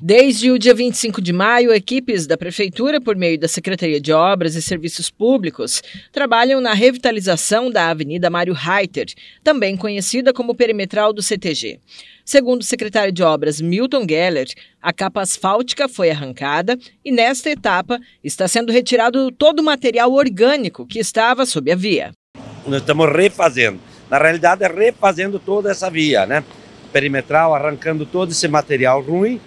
Desde o dia 25 de maio, equipes da Prefeitura, por meio da Secretaria de Obras e Serviços Públicos, trabalham na revitalização da Avenida Mário Reiter, também conhecida como Perimetral do CTG. Segundo o secretário de Obras Milton Geller, a capa asfáltica foi arrancada e, nesta etapa, está sendo retirado todo o material orgânico que estava sob a via. Nós estamos refazendo. Na realidade, é refazendo toda essa via, né? Perimetral, arrancando todo esse material ruim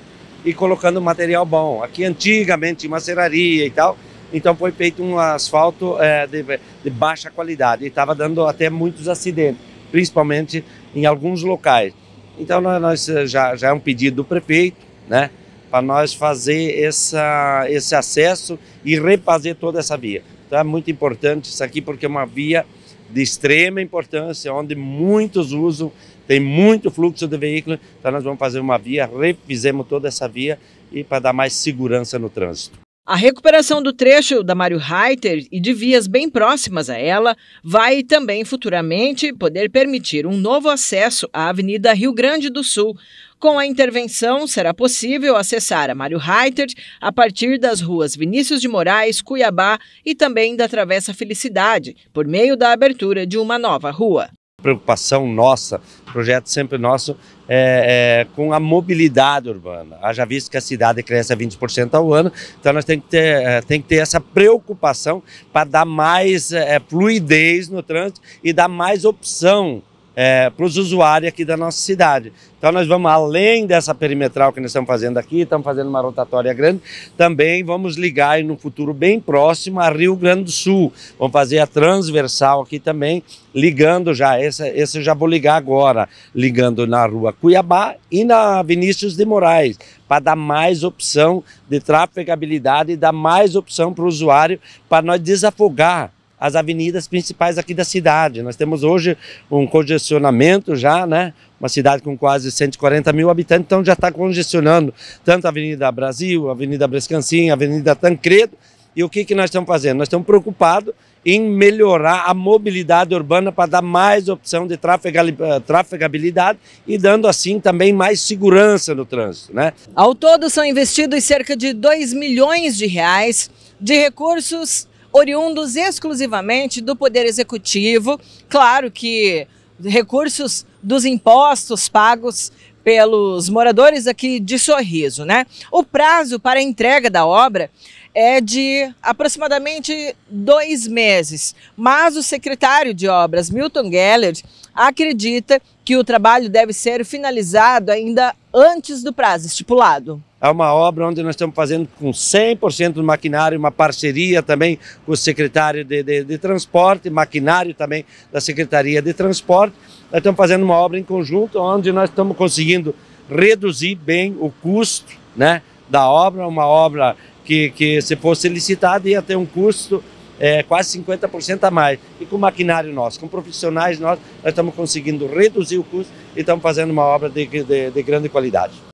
e colocando material bom. Aqui antigamente maceraria e tal, então foi feito um asfalto é, de, de, baixa qualidade e estava dando até muitos acidentes, principalmente em alguns locais. Então nós eh, já, já é um pedido do prefeito, né, para nós fazer essa, esse acesso e refazer toda essa via. Então é muito importante isso aqui porque é uma via de extrema importância, onde muitos usam, tem muito fluxo de veículo, então nós vamos fazer uma via, refizemos toda essa via e para dar mais segurança no trânsito. A recuperação do trecho da Mário Reiter e de vias bem próximas a ela vai também futuramente poder permitir um novo acesso à Avenida Rio Grande do Sul, com a intervenção, será possível acessar a Mário Reiter a partir das ruas Vinícius de Moraes, Cuiabá e também da Travessa Felicidade, por meio da abertura de uma nova rua. Preocupação nossa, projeto sempre nosso, é, é, com a mobilidade urbana. Haja visto que a cidade cresce a 20% ao ano, então nós temos que ter, é, tem que ter essa preocupação para dar mais é, fluidez no trânsito e dar mais opção é, para os usuários aqui da nossa cidade. Então nós vamos além dessa perimetral que nós estamos fazendo aqui, estamos fazendo uma rotatória grande, também vamos ligar aí no futuro bem próximo a Rio Grande do Sul. Vamos fazer a transversal aqui também, ligando já, esse, esse eu já vou ligar agora, ligando na rua Cuiabá e na Vinícius de Moraes, para dar mais opção de trafegabilidade e dar mais opção para o usuário, para nós desafogar as avenidas principais aqui da cidade. Nós temos hoje um congestionamento já, né? Uma cidade com quase 140 mil habitantes, então já está congestionando tanto a Avenida Brasil, a Avenida Brescancim, a Avenida Tancredo. E o que, que nós estamos fazendo? Nós estamos preocupados em melhorar a mobilidade urbana para dar mais opção de eh, trafegabilidade e dando assim também mais segurança no trânsito. Né? Ao todo são investidos cerca de 2 milhões de reais de recursos oriundos exclusivamente do Poder Executivo. Claro que recursos dos impostos pagos pelos moradores aqui de Sorriso, né? O prazo para a entrega da obra é de aproximadamente dois meses, mas o secretário de obras, Milton Geller, acredita que o trabalho deve ser finalizado ainda antes do prazo estipulado é uma obra onde nós estamos fazendo com 100% do maquinário, uma parceria também com o secretário de, de, de, Transporte, maquinário também da Secretaria de Transporte. Nós estamos fazendo uma obra em conjunto, onde nós estamos conseguindo reduzir bem o custo né, da obra, uma obra que, que se fosse licitada ia ter um custo é, quase 50% a mais. E com maquinário nosso, com profissionais nossos, nós estamos conseguindo reduzir o custo e estamos fazendo uma obra de, de, de grande qualidade.